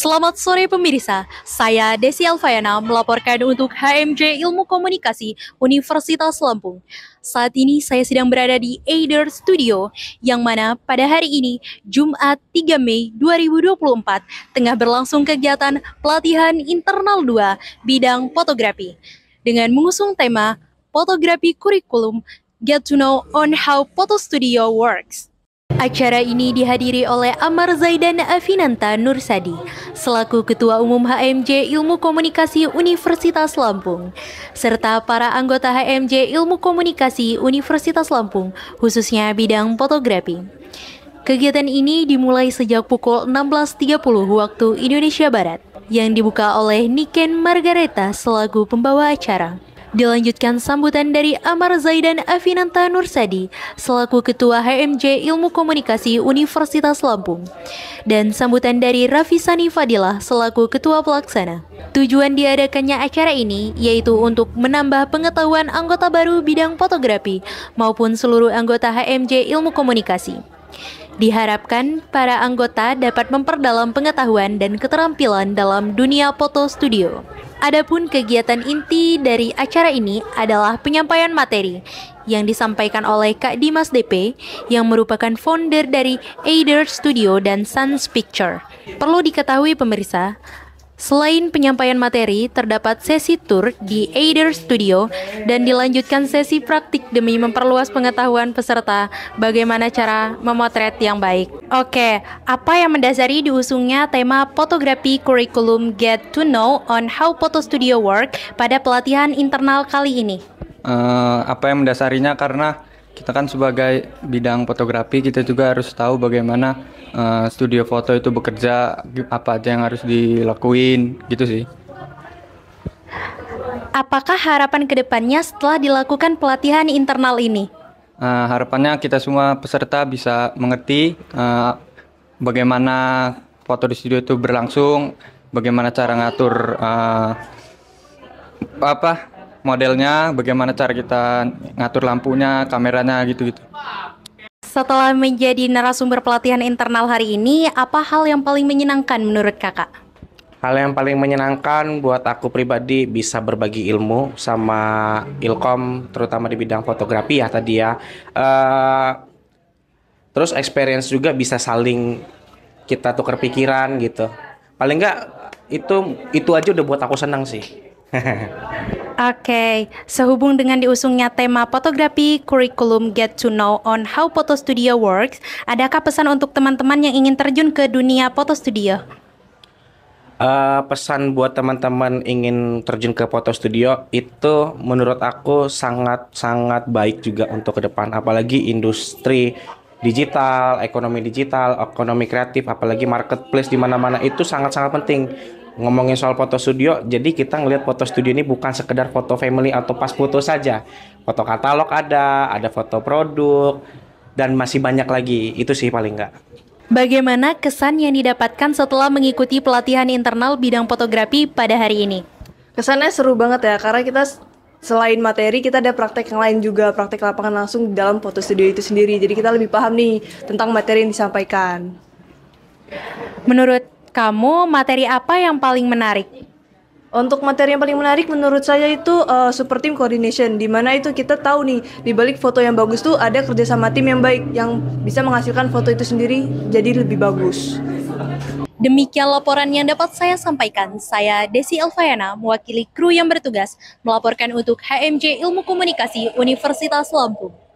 Selamat sore pemirsa, saya Desi Alfayana melaporkan untuk HMJ Ilmu Komunikasi Universitas Lampung. Saat ini saya sedang berada di Eider Studio, yang mana pada hari ini, Jumat 3 Mei 2024, tengah berlangsung kegiatan pelatihan internal 2 bidang fotografi. Dengan mengusung tema, Fotografi Kurikulum, Get to Know on How Photo Studio Works. Acara ini dihadiri oleh Amar Zaidan Afinanta Nursadi, selaku Ketua Umum HMJ Ilmu Komunikasi Universitas Lampung, serta para anggota HMJ Ilmu Komunikasi Universitas Lampung, khususnya bidang fotografi. Kegiatan ini dimulai sejak pukul 16.30 waktu Indonesia Barat, yang dibuka oleh Niken Margareta selaku pembawa acara. Dilanjutkan sambutan dari Amar Zaidan Afinanta Nursadi selaku Ketua HMJ Ilmu Komunikasi Universitas Lampung dan sambutan dari Raffi Sani Fadilah selaku Ketua Pelaksana. Tujuan diadakannya acara ini yaitu untuk menambah pengetahuan anggota baru bidang fotografi maupun seluruh anggota HMJ Ilmu Komunikasi. Diharapkan para anggota dapat memperdalam pengetahuan dan keterampilan dalam dunia foto studio. Adapun kegiatan inti dari acara ini adalah penyampaian materi yang disampaikan oleh Kak Dimas DP yang merupakan founder dari Aider Studio dan Suns Picture. Perlu diketahui pemirsa, Selain penyampaian materi, terdapat sesi tour di Aider Studio dan dilanjutkan sesi praktik demi memperluas pengetahuan peserta bagaimana cara memotret yang baik. Oke, apa yang mendasari diusungnya tema fotografi kurikulum Get to Know on How Photo Studio Work pada pelatihan internal kali ini? Uh, apa yang mendasarinya karena kita kan sebagai bidang fotografi kita juga harus tahu bagaimana uh, studio foto itu bekerja apa aja yang harus dilakuin gitu sih Apakah harapan kedepannya setelah dilakukan pelatihan internal ini? Uh, harapannya kita semua peserta bisa mengerti uh, bagaimana foto di studio itu berlangsung, bagaimana cara ngatur uh, apa modelnya, bagaimana cara kita ngatur lampunya, kameranya gitu-gitu. Setelah menjadi narasumber pelatihan internal hari ini, apa hal yang paling menyenangkan menurut kakak? Hal yang paling menyenangkan buat aku pribadi bisa berbagi ilmu sama Ilkom, terutama di bidang fotografi ya tadi ya. Uh, terus experience juga bisa saling kita tukar pikiran gitu. Paling enggak itu itu aja udah buat aku senang sih. Oke, okay. sehubung dengan diusungnya tema fotografi kurikulum Get to Know on How Photo Studio Works, adakah pesan untuk teman-teman yang ingin terjun ke dunia foto studio? Uh, pesan buat teman-teman ingin terjun ke foto studio itu menurut aku sangat sangat baik juga untuk ke depan apalagi industri digital, ekonomi digital, ekonomi kreatif, apalagi marketplace di mana-mana itu sangat-sangat penting ngomongin soal foto studio, jadi kita ngelihat foto studio ini bukan sekedar foto family atau pas foto saja. Foto katalog ada, ada foto produk, dan masih banyak lagi. Itu sih paling enggak. Bagaimana kesan yang didapatkan setelah mengikuti pelatihan internal bidang fotografi pada hari ini? Kesannya seru banget ya, karena kita selain materi kita ada praktek yang lain juga, praktek lapangan langsung di dalam foto studio itu sendiri. Jadi kita lebih paham nih tentang materi yang disampaikan. Menurut kamu materi apa yang paling menarik? Untuk materi yang paling menarik menurut saya itu uh, super team coordination di mana itu kita tahu nih di balik foto yang bagus tuh ada kerjasama tim yang baik yang bisa menghasilkan foto itu sendiri jadi lebih bagus. Demikian laporan yang dapat saya sampaikan. Saya Desi Elvayana mewakili kru yang bertugas melaporkan untuk HMJ Ilmu Komunikasi Universitas Lampung.